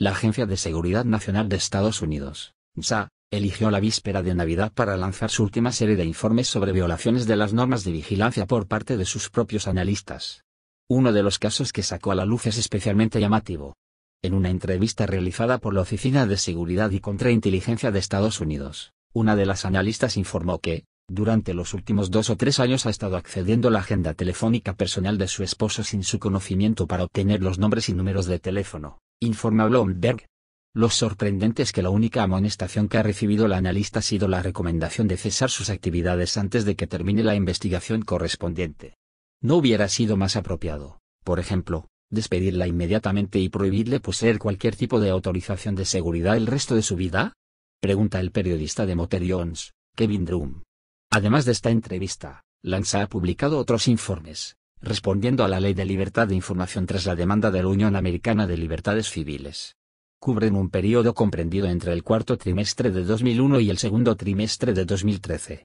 la Agencia de Seguridad Nacional de Estados Unidos, NSA, eligió la víspera de Navidad para lanzar su última serie de informes sobre violaciones de las normas de vigilancia por parte de sus propios analistas. Uno de los casos que sacó a la luz es especialmente llamativo. En una entrevista realizada por la Oficina de Seguridad y Contrainteligencia de Estados Unidos, una de las analistas informó que, durante los últimos dos o tres años ha estado accediendo a la agenda telefónica personal de su esposo sin su conocimiento para obtener los nombres y números de teléfono informa Bloomberg. Lo sorprendente es que la única amonestación que ha recibido la analista ha sido la recomendación de cesar sus actividades antes de que termine la investigación correspondiente. No hubiera sido más apropiado, por ejemplo, despedirla inmediatamente y prohibirle poseer cualquier tipo de autorización de seguridad el resto de su vida? Pregunta el periodista de Motor Kevin Drum. Además de esta entrevista, Lanza ha publicado otros informes, respondiendo a la Ley de Libertad de Información tras la demanda de la Unión Americana de Libertades Civiles. Cubren un periodo comprendido entre el cuarto trimestre de 2001 y el segundo trimestre de 2013.